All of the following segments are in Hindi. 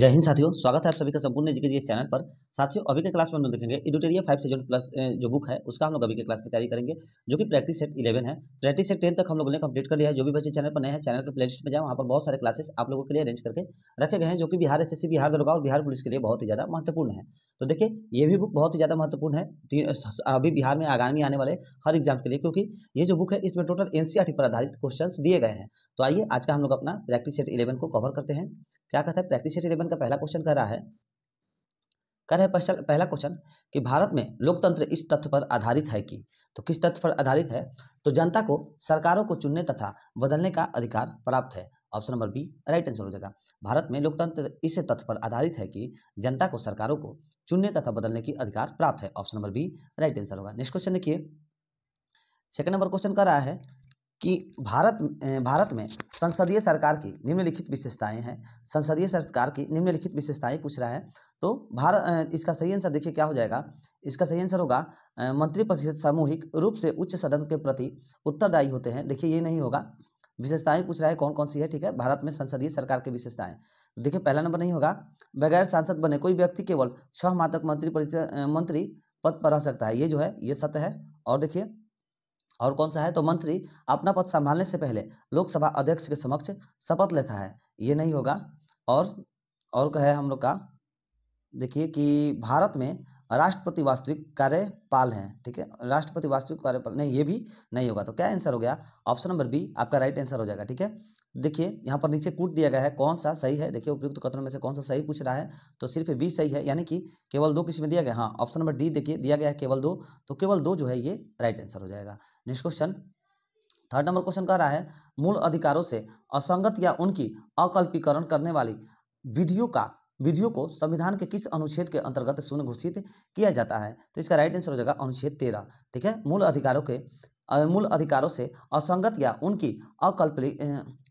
जय हिंद साथियों स्वागत है आप सभी का संपूर्ण जी जी इस चैनल पर साथियों अभी के क्लास में हम लोग देखेंगे इडोटेरिया फाइव सेजन प्लस जो बुक है उसका हम लोग अभी के क्लास में तैयारी करेंगे जो कि प्रैक्टिस सेट इलेवन है प्रैक्टिस सेट टेन तक हम लोगों ने कंप्लीट कर लिया है जो भी बच्चे चैनल पर नए हैं चैनल से प्ले लिस्ट में जाए वहाँ पर बहुत सारे क्लासेस आप लोगों के लिए अरेंज करके रखे गए हैं जो कि बिहार एस बिहार दरोगा और बिहार पुलिस के लिए बहुत ही ज़्यादा महत्वपूर्ण है तो देखिए ये भी बुक बहुत ही ज़्यादा महत्वपूर्ण है अभी बिहार में आगामी आने वाले हर एग्जाम के लिए क्योंकि ये जो बुक है इसमें टोटल एन e पर आधारित क्वेश्चन दिए गए हैं तो आइए आज का हम लोग अपना प्रैक्टिस सेट इलेवन को कवर करते हैं क्या कहता है प्रैक्टिस इलेवन का पहला क्वेश्चन कह रहा है कह रहे पहला क्वेश्चन कि भारत में लोकतंत्र इस तथ्य पर आधारित है कि तो किस तथ्य पर आधारित है तो जनता को सरकारों को चुनने तथा बदलने का अधिकार प्राप्त है option number B right answer हो जाएगा भारत में लोकतंत्र इस तथ्य पर आधारित है कि जनता को सरकारों को चुनने तथा बदलने की अधिकार प्राप्त है option number B right answer होगा नेक्स्ट क्वेश्चन देखिए सेकंड नंबर क्वेश्चन कर रहा है कि भारत भारत में संसदीय सरकार की निम्नलिखित विशेषताएं हैं संसदीय सरकार की निम्नलिखित विशेषताएं पूछ रहा है तो भारत इसका सही आंसर देखिए क्या हो जाएगा इसका सही आंसर होगा मंत्रिपरिषद सामूहिक रूप से उच्च सदन के प्रति उत्तरदायी होते हैं देखिए ये नहीं होगा विशेषताएं पूछ रहा है कौन कौन सी है ठीक है भारत में संसदीय सरकार की विशेषताएं तो देखिए पहला नंबर नहीं होगा बगैर सांसद बने कोई व्यक्ति केवल छह माह तक मंत्री मंत्री पद पर रह सकता है ये जो है ये सत्य है और देखिए और कौन सा है तो मंत्री अपना पद संभालने से पहले लोकसभा अध्यक्ष के समक्ष शपथ लेता है ये नहीं होगा और और कहे हम लोग का देखिए कि भारत में राष्ट्रपति वास्तविक कार्यपाल हैं ठीक है राष्ट्रपति वास्तविक कार्यपाल नहीं ये भी नहीं होगा तो क्या आंसर हो गया ऑप्शन नंबर बी आपका राइट आंसर हो जाएगा ठीक है देखिए यहाँ पर नीचे कूट दिया गया है कौन सा सही है देखिए उपयुक्त कथनों में से कौन सा सही पूछ रहा है तो सिर्फ बी सही है यानी कि केवल दो किसी दिया गया हाँ ऑप्शन नंबर डी देखिए दिया गया है केवल दो तो केवल दो जो है ये राइट आंसर हो जाएगा next question third number question कह रहा है मूल अधिकारों से असंगत या उनकी अकल्पीकरण करने वाली विधियों का विधियों को संविधान के किस अनुच्छेद के अंतर्गत शून्य किया जाता है तो इसका राइट आंसर हो जाएगा अनुच्छेद तेरह ठीक है मूल अधिकारों के मूल अधिकारों से असंगत या उनकी अकल्पली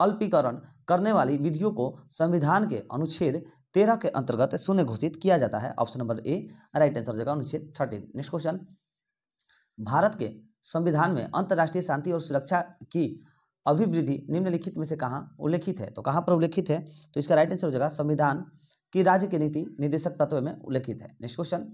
अल्पीकरण करने वाली विधियों को संविधान के अनुच्छेद तेरह के अंतर्गत शून्य घोषित किया जाता है option number A right answer जगह अनुच्छेद थर्टीन नेक्स्ट क्वेश्चन भारत के संविधान में अंतर्राष्ट्रीय शांति और सुरक्षा की अभिवृद्धि निम्नलिखित में से कहाँ उल्लेखित है तो कहाँ पर उल्लेखित है तो इसका राइट आंसर हो जाएगा संविधान की राज्य की नीति निदेशक तत्व में उल्लेखित है नेक्स्ट क्वेश्चन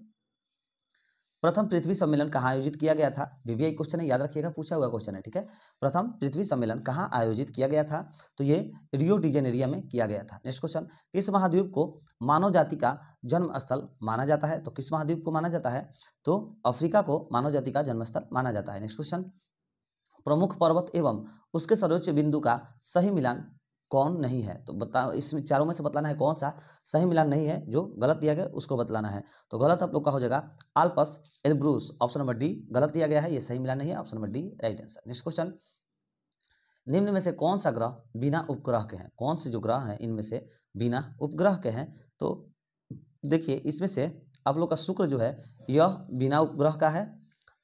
प्रथम पृथ्वी सम्मेलन कहाँ आयोजित किया गया था बीबीआई क्वेश्चन है याद रखिएगा पूछा हुआ क्वेश्चन है ठीक है प्रथम पृथ्वी सम्मेलन कहाँ आयोजित किया गया था तो ये रियो एरिया में किया गया था नेक्स्ट क्वेश्चन किस महाद्वीप को मानव जाति का जन्म स्थल माना जाता है तो किस महाद्वीप को माना जाता है तो अफ्रीका को मानव जाति का जन्मस्थल माना जाता है नेक्स्ट क्वेश्चन प्रमुख पर्वत एवं उसके सर्वोच्च बिंदु का सही मिलान कौन नहीं है तो बताओ इसमें चारों में से बतलाना है कौन सा सही मिलान नहीं है जो गलत दिया गया उसको बतलाना है तो गलत आप लोग का हो जाएगा Alps Elbrus option number D गलत दिया गया है ये सही मिलान नहीं है option number D right answer next question निम्न में से कौन सा ग्रह बिना उपग्रह के हैं कौन से जो ग्रह हैं इनमें से बिना उपग्रह के हैं तो देखिए इसमें से आप लोग का शुक्र जो है यह बिना उपग्रह का है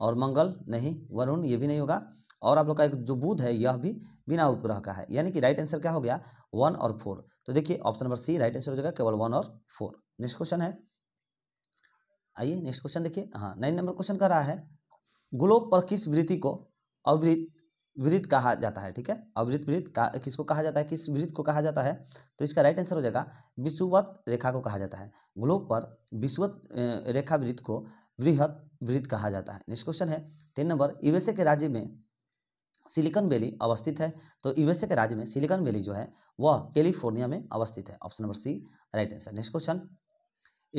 और मंगल नहीं वरुण ये भी नहीं होगा और आप लोग का एक जो बुध है यह भी बिना उपग्रह का है यानी कि राइट आंसर क्या हो गया वन और फोर तो देखिए option number C right answer हो जाएगा केवल वन और फोर नेक्स्ट क्वेश्चन है आइए नेक्स्ट क्वेश्चन देखिए हाँ नाइन नंबर क्वेश्चन कर रहा है ग्लोब पर किस वृत्ति को अवृत वृत्त कहा जाता है ठीक है अवृत वृत्त किसको कहा जाता है किस वृत्त को कहा जाता है तो इसका राइट आंसर हो जाएगा विषुवत रेखा को कहा जाता है ग्लोब पर विषुवत रेखा वृत्त को वृहत वृत्त कहा जाता है नेक्स्ट क्वेश्चन है टेन नंबर यूएसए के राज्य में सिलिकॉन वैली अवस्थित है तो यूएसए के राज्य में सिलिकॉन वैली जो है वह कैलिफोर्निया में अवस्थित है option number C right answer next question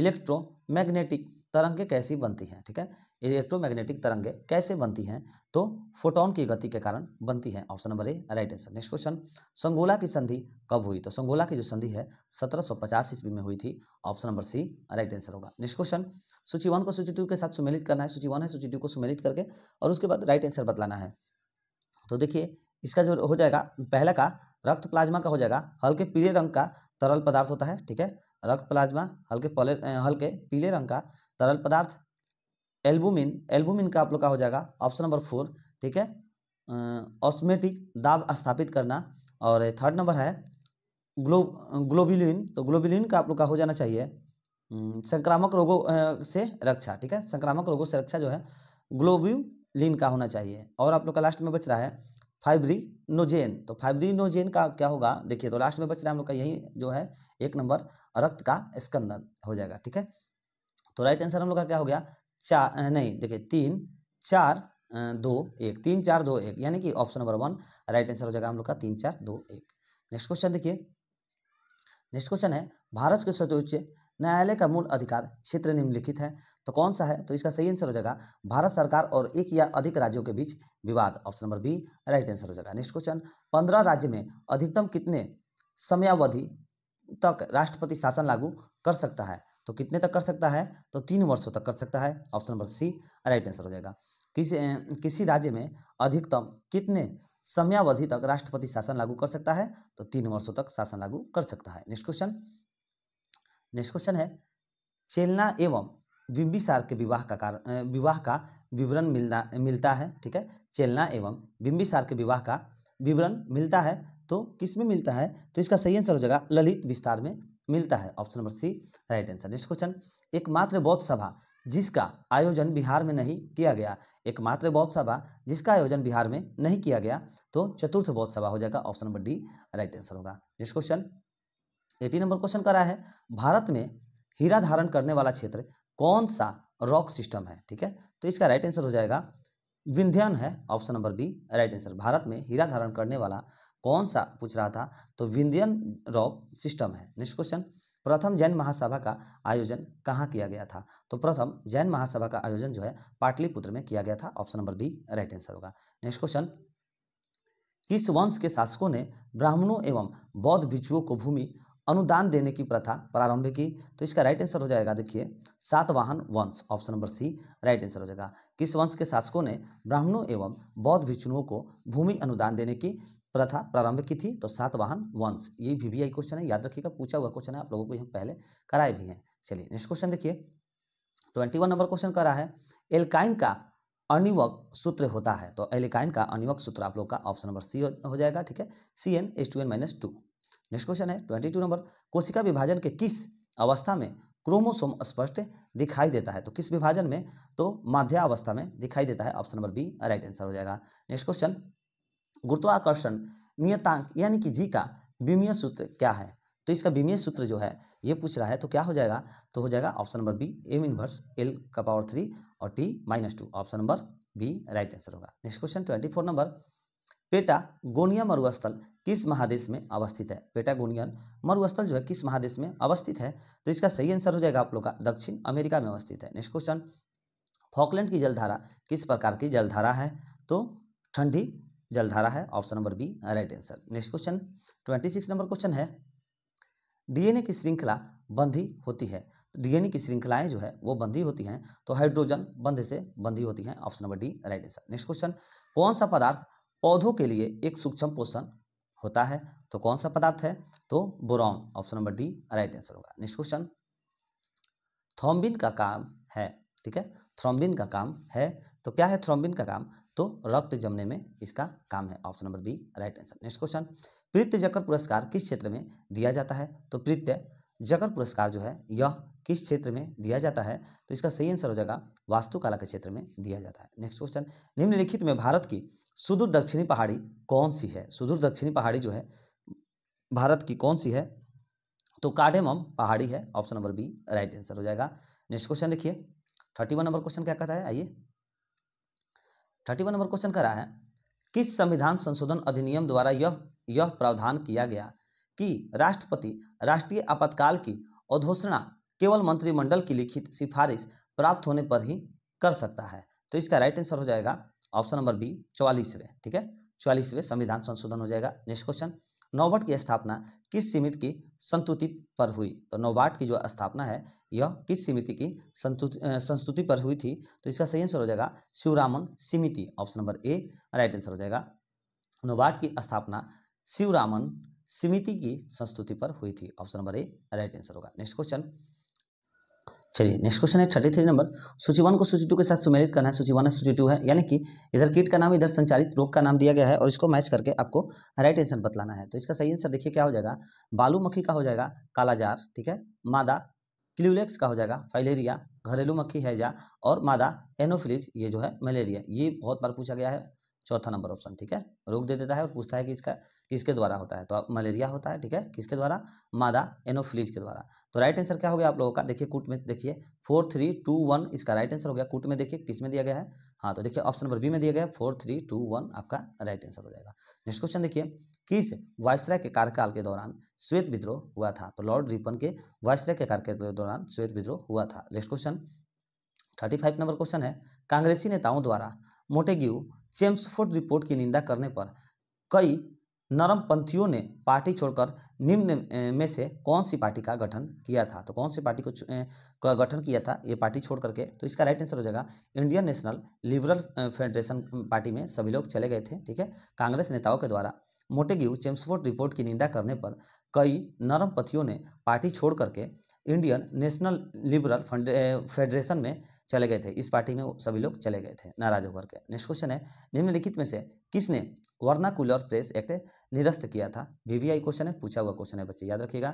electromagnetic तरंगे कैसी बनती हैं ठीक है इलेक्ट्रोमैग्नेटिक तरंगे कैसे बनती हैं तो फोटोन की गति के कारण बनती है option number A right answer next question Sangola की संधि कब हुई तो संगोला की जो संधि है 1750 ईस्वी में हुई थी option number C right answer होगा नेक्स्ट क्वेश्चन सूची वन को सूची टू के साथ सुमेलित करना है सूची वन है सूची टू को सुमेलित करके और उसके बाद राइट आंसर बतलाना है तो देखिए इसका जो हो जाएगा पहला का रक्त प्लाज्मा का हो जाएगा हल्के पीले रंग का तरल पदार्थ होता है ठीक है रक्त प्लाज्मा हल्के पले हल्के पीले रंग का तरल पदार्थ एल्बुमिन एल्बुमिन का आप लोग का हो जाएगा ऑप्शन नंबर फोर ठीक है ऑस्मेटिक दाब स्थापित करना और थर्ड नंबर है ग्लो ग्लोबिलिन तो ग्लोबिलिन का आप लोग का हो जाना चाहिए संक्रामक रोगों से रक्षा ठीक है संक्रामक रोगों से रक्षा जो है ग्लोब्यू लीन का होना चाहिए और आप लोग का लास्ट में बच रहा है फाइब्री नोजेन तो फाइब्री नोजेन का क्या होगा देखिए तो लास्ट में बच रहा है हम लोग का यही जो है एक नंबर रक्त का स्कंदन हो जाएगा ठीक है तो राइट आंसर हम लोग का क्या हो गया चार नहीं देखिए तीन चार दो एक तीन चार दो एक यानी कि option number one right answer हो जाएगा हम लोग का तीन चार दो एक नेक्स्ट क्वेश्चन देखिए नेक्स्ट क्वेश्चन है भारत के सर्वोच्च न्यायालय का मूल अधिकार क्षेत्र निम्नलिखित है तो कौन सा है तो इसका सही आंसर हो जाएगा भारत सरकार और एक या अधिक राज्यों के बीच विवाद option number B right answer हो जाएगा नेक्स्ट क्वेश्चन पंद्रह राज्य में अधिकतम कितने समयावधि तक राष्ट्रपति शासन लागू कर सकता है तो कितने तक कर सकता है तो तीन वर्षों तक कर सकता है option number C right answer हो जाएगा किसी किसी राज्य में अधिकतम कितने समयावधि तक राष्ट्रपति शासन लागू कर सकता है तो तीन वर्षों तक शासन लागू कर सकता है नेक्स्ट क्वेश्चन नेक्स्ट क्वेश्चन है चेलना एवं बिंबिसार के विवाह का कारण विवाह का विवरण मिलना मिलता है ठीक है चेलना एवं बिंबिसार के विवाह का विवरण मिलता है तो किस में मिलता है तो इसका सही आंसर हो जाएगा ललित विस्तार में मिलता है option number C right answer next question एकमात्र बौद्ध सभा जिसका आयोजन बिहार में नहीं किया गया एकमात्र बौद्ध सभा जिसका आयोजन बिहार में नहीं किया गया तो चतुर्थ बौद्ध सभा हो जाएगा option number D right answer होगा next question eighty number question करा है भारत में हीरा धारण करने वाला क्षेत्र कौन सा रॉक सिस्टम है ठीक है तो इसका राइट आंसर हो जाएगा विंध्यन है option number B right answer Bharat में हीरा धारण करने वाला कौन सा पूछ रहा था तो विंध्यन रॉक सिस्टम है नेक्स्ट क्वेश्चन प्रथम जैन महासभा का आयोजन कहाँ किया गया था तो प्रथम जैन महासभा का आयोजन जो है पाटलिपुत्र में किया गया था option number B right answer होगा नेक्स्ट क्वेश्चन किस वंश के शासकों ने ब्राह्मणों एवं बौद्ध भिक्षुओं को भूमि अनुदान देने की प्रथा प्रारंभ की तो इसका राइट आंसर हो जाएगा देखिए सातवाहन वंश option number C right answer हो जाएगा किस वंश के शासकों ने ब्राह्मणों एवं बौद्ध भिक्षुओं को भूमि अनुदान देने की प्रथा प्रारंभ की थी तो सातवाहन वंश ये भी वी क्वेश्चन है याद रखिएगा पूछा हुआ क्वेश्चन है आप लोगों को यहाँ पहले कराए भी हैं चलिए नेक्स्ट क्वेश्चन देखिए ट्वेंटी वन नंबर क्वेश्चन करा है एलकाइन का अनिवक सूत्र होता है तो एलिकाइन का अनिवक सूत्र आप लोग का ऑप्शन नंबर सी हो जाएगा ठीक है C N S two N minus two next question है ट्वेंटी टू नंबर कोशिका विभाजन के किस अवस्था में क्रोमोसोम स्पष्ट दिखाई देता है तो किस विभाजन में तो माध्यावस्था में दिखाई देता है option number B right answer हो जाएगा नेक्स्ट क्वेश्चन गुरुत्वाकर्षण नियतांक यानी कि जी का विमीय सूत्र क्या है तो इसका विमीय सूत्र जो है ये पूछ रहा है तो क्या हो जाएगा तो हो जाएगा option number B M inverse L का पावर थ्री और T minus two option number B right answer होगा next question twenty four number Patagonia मरुस्थल किस महादेश में अवस्थित है पेटागोनियन मरुस्थल जो है किस महादेश में अवस्थित है तो इसका सही आंसर हो जाएगा आप लोग का दक्षिण अमेरिका में अवस्थित है नेक्स्ट क्वेश्चन फॉकलैंड की जलधारा किस प्रकार की जलधारा है तो ठंडी जलधारा है option number B right answer next question twenty six number question है डीएनए की श्रृंखला बंधी होती है डीएनए की श्रृंखलाएं जो है वो बंधी होती हैं तो हाइड्रोजन बंध से बंधी होती हैं option number D right answer next question कौन सा पदार्थ पौधों के लिए एक सूक्ष्म पोषण होता है तो कौन सा पदार्थ है तो boron option number D right answer होगा नेक्स्ट क्वेश्चन थ्रोम्बिन का काम है ठीक है थ्रोम्बिन का काम है तो क्या है थ्रोम्बिन का काम तो रक्त जमने में इसका काम है option number B right answer next question Pritzker पुरस्कार किस क्षेत्र में दिया जाता है तो प्रित्य जकर पुरस्कार जो है यह किस क्षेत्र में दिया जाता है तो इसका सही आंसर हो जाएगा वास्तुकला के क्षेत्र में दिया जाता है नेक्स्ट क्वेश्चन निम्नलिखित में भारत की सुदूर दक्षिणी पहाड़ी कौन सी है सुदूर दक्षिणी पहाड़ी जो है भारत की कौन सी है तो कार्डेमम पहाड़ी है option number B right answer हो जाएगा नेक्स्ट क्वेश्चन देखिए थर्टी वन नंबर क्वेश्चन क्या कहता है आइए थर्टी वन नंबर क्वेश्चन कह रहा है किस संविधान संशोधन अधिनियम द्वारा यह यह प्रावधान किया गया कि राष्ट्रपति राष्ट्रीय आपातकाल की अधोषणा केवल मंत्रिमंडल की लिखित सिफारिश प्राप्त होने पर ही कर सकता है तो इसका राइट आंसर हो जाएगा ऑप्शन नंबर बी चौवालीसवें ठीक है चौवालीसवें संविधान संशोधन हो जाएगा नेक्स्ट क्वेश्चन नौबाट की स्थापना किस समिति की संतुति पर हुई तो नौबाट की जो स्थापना है यह किस समिति की संस्तुति पर हुई थी तो इसका सही आंसर हो जाएगा शिवरामन समिति option number A right answer हो जाएगा नौबाट की स्थापना शिवरामन समिति की संस्तुति पर हुई थी option number A right answer होगा नेक्स्ट क्वेश्चन चलिए नेक्स्ट क्वेश्चन है थर्टी थ्री नंबर सूची वन को सूची टू के साथ सुमेलित करना है सूची वन है सूची टू है यानी कि इधर किट का नाम इधर संचालित रोग का नाम दिया गया है और इसको मैच करके आपको राइट आंसर बतलाना है तो इसका सही आंसर देखिए क्या हो जाएगा बालू मक्खी का हो जाएगा कालाजार ठीक है मादा क्ल्यूलेक्स का हो जाएगा फाइलेरिया घरेलू मक्खी हैजा और मादा एनोफिलिज ये जो है मलेरिया ये बहुत बार पूछा गया है चौथा नंबर ऑप्शन ठीक है रोग दे देता है और पूछता है कि इसका किसके द्वारा होता है तो मलेरिया होता है ठीक है किसके द्वारा मादा एनोफ्लीज के द्वारा तो राइट आंसर क्या हो गया आप लोगों का देखिए कूट में देखिए फोर थ्री टू वन इसका राइट आंसर हो गया कूट में देखिए किस में दिया गया है हाँ तो देखिए ऑप्शन नंबर बी में दिया गया फोर थ्री टू वन आपका राइट आंसर हो जाएगा नेक्स्ट क्वेश्चन देखिए किस वायसराय के कार्यकाल के दौरान श्वेत विद्रोह हुआ था तो लॉर्ड रिपन के वायसराय के कार्यकाल के दौरान श्वेत विद्रोह हुआ था next question thirty five number question है कांग्रेसी नेताओं द्वारा मोटेग्यू चेम्सफोर्ड रिपोर्ट की निंदा करने पर कई नरमपंथियों ने पार्टी छोड़कर निम्न में से कौन सी पार्टी का गठन किया था तो कौन सी पार्टी को का गठन किया था ये पार्टी छोड़ करके तो इसका राइट आंसर हो जाएगा Indian National Liberal Federation party में सभी लोग चले गए थे ठीक है कांग्रेस नेताओं के द्वारा मोटेग्यू चेम्सफोर्ड रिपोर्ट की निंदा करने पर कई नरमपंथियों ने पार्टी छोड़ करके इंडियन नेशनल लिबरल फेडरेशन में चले गए थे इस पार्टी में सभी लोग चले गए थे नाराज होकर के नेक्स्ट क्वेश्चन है निम्नलिखित में से किसने वर्नाकुलर प्रेस एक्ट निरस्त किया था वीवीआई क्वेश्चन है पूछा हुआ क्वेश्चन है बच्चे याद रखिएगा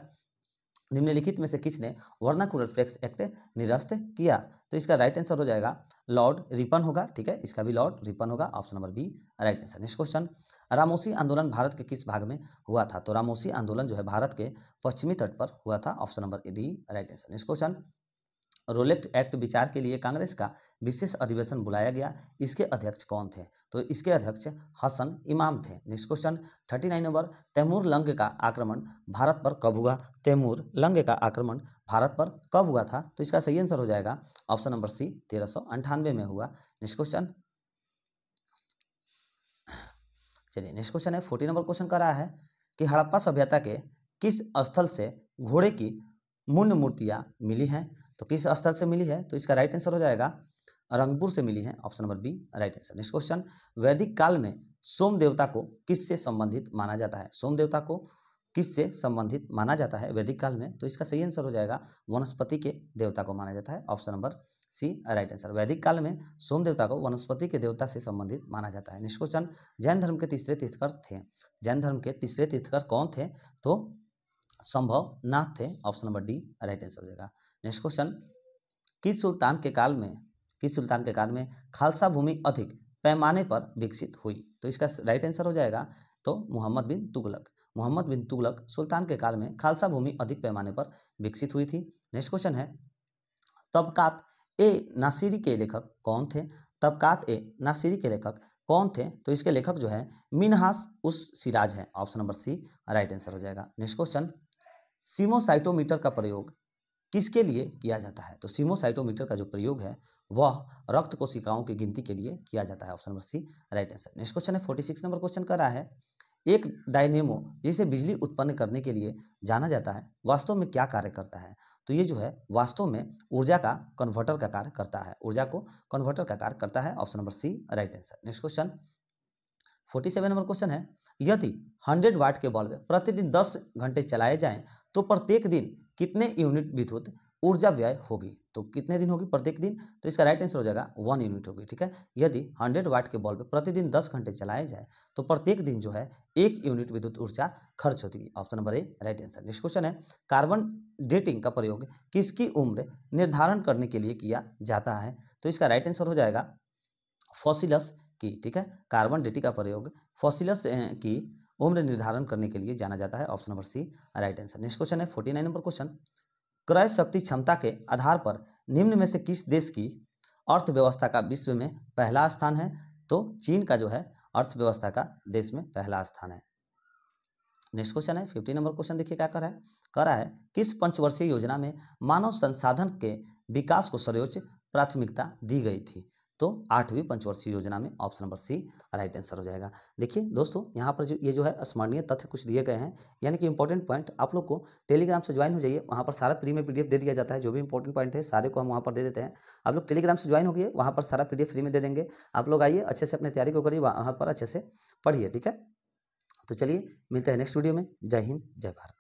निम्नलिखित में से किसने वर्नाकुलर टैक्स एक्ट निरस्त किया तो इसका राइट आंसर हो जाएगा लॉर्ड रिपन होगा ठीक है इसका भी लॉर्ड रिपन होगा option number B right answer next question Ramosi आंदोलन भारत के किस भाग में हुआ था तो रामोसी आंदोलन जो है भारत के पश्चिमी तट पर हुआ था option number A D right answer next question Rowlatt Act विचार के लिए कांग्रेस का विशेष अधिवेशन बुलाया गया इसके अध्यक्ष कौन थे तो इसके अध्यक्ष हसन इमाम थे next question thirty nine number Taimur Lang का आक्रमण भारत पर कब हुआ तैमूर लंग का आक्रमण भारत पर कब हुआ था तो इसका सही आंसर हो जाएगा ऑप्शन नंबर सी तेरह में हुआ नेक्स्ट क्वेश्चन चलिए नेक्स्ट क्वेश्चन है फोर्टी नंबर क्वेश्चन कर रहा है कि हड़प्पा सभ्यता के किस स्थल से घोड़े की मूल मूर्तियाँ मिली हैं तो किस स्थल से मिली है तो इसका राइट आंसर हो जाएगा रंगपुर से मिली है option number B right answer next question वैदिक काल में सोम देवता को किससे संबंधित माना जाता है सोम देवता को किससे संबंधित माना जाता है वैदिक काल में तो इसका सही आंसर हो जाएगा वनस्पति के देवता को माना जाता है option number C right answer वैदिक काल में सोम देवता को वनस्पति के देवता से संबंधित माना जाता है नेक्स्ट क्वेश्चन जैन धर्म के तीसरे तीर्थकर थे जैन धर्म के तीसरे तीर्थकर कौन थे तो संभव ना थे option number D right answer हो जाएगा नेक्स्ट क्वेश्चन किस सुल्तान के काल में किस सुल्तान के काल में खालसा भूमि अधिक पैमाने पर विकसित हुई तो इसका राइट आंसर हो जाएगा तो मोहम्मद बिन तुगलक मोहम्मद बिन तुगलक सुल्तान के काल में खालसा भूमि अधिक पैमाने पर विकसित हुई थी नेक्स्ट क्वेश्चन है तबकात ए नासिरी के लेखक कौन थे तबकात ए नासिरी के लेखक कौन थे तो इसके लेखक जो है मिनहास उस सिराज है option number C right answer हो जाएगा नेक्स्ट क्वेश्चन सीमोसाइटोमीटर का प्रयोग किसके लिए किया जाता है तो सीमोसाइटोमीटर का जो प्रयोग है वह रक्त कोशिकाओं की गिनती के लिए किया जाता है option number C right answer next question है फोर्टी सिक्स नंबर क्वेश्चन कर रहा है एक डायनेमो जिसे बिजली उत्पन्न करने के लिए जाना जाता है वास्तव में क्या कार्य करता है तो ये जो है वास्तव में ऊर्जा का कन्वर्टर का कार्य करता है ऊर्जा को कन्वर्टर का कार्य करता है option number C right answer next question forty seven number question है यदि 100 वाट के बल्ब प्रतिदिन 10 घंटे चलाए जाएं तो प्रत्येक दिन कितने यूनिट विद्युत ऊर्जा व्यय होगी तो कितने दिन होगी प्रत्येक दिन तो इसका राइट आंसर हो जाएगा वन यूनिट होगी ठीक है यदि 100 वाट के बल्ब प्रतिदिन 10 घंटे चलाए जाए तो प्रत्येक दिन जो है एक यूनिट विद्युत ऊर्जा खर्च होती है option number A right answer next question है कार्बन डेटिंग का प्रयोग किसकी उम्र निर्धारण करने के लिए किया जाता है तो इसका राइट आंसर हो जाएगा फॉसिलस की ठीक है कार्बन डेटी का प्रयोग फॉसिलस की उम्र निर्धारण करने के लिए जाना जाता है option number C right answer next question है फोर्टी नंबर क्वेश्चन क्रय शक्ति क्षमता के आधार पर निम्न में से किस देश की अर्थव्यवस्था का विश्व में पहला स्थान है तो चीन का जो है अर्थव्यवस्था का देश में पहला स्थान है नेक्स्ट क्वेश्चन है फिफ्टी नंबर क्वेश्चन देखिए क्या कर रहा है करा रहा है किस पंचवर्षीय योजना में मानव संसाधन के विकास को सर्वोच्च प्राथमिकता दी गई थी तो आठवीं पंचवर्षीय योजना में option number C right answer हो जाएगा देखिए दोस्तों यहाँ पर जो ये जो है स्मरणीय तथ्य कुछ दिए गए हैं यानी कि इंपॉर्टेंट पॉइंट आप लोग को टेलीग्राम से ज्वाइन हो जाइए वहाँ पर सारा फ्री में पीडीएफ दे दिया जाता है जो भी इंपॉर्टेंट पॉइंट है सारे को हम वहाँ पर दे देते हैं आप लोग टेलीग्राम से ज्वाइन हो गए वहाँ पर सारा पी फ्री में दे देंगे आप लोग आइए अच्छे से अपनी तैयारी को करिए वहाँ पर अच्छे से पढ़िए ठीक है तो चलिए मिलते हैं नेक्स्ट वीडियो में जय हिंद जय भारत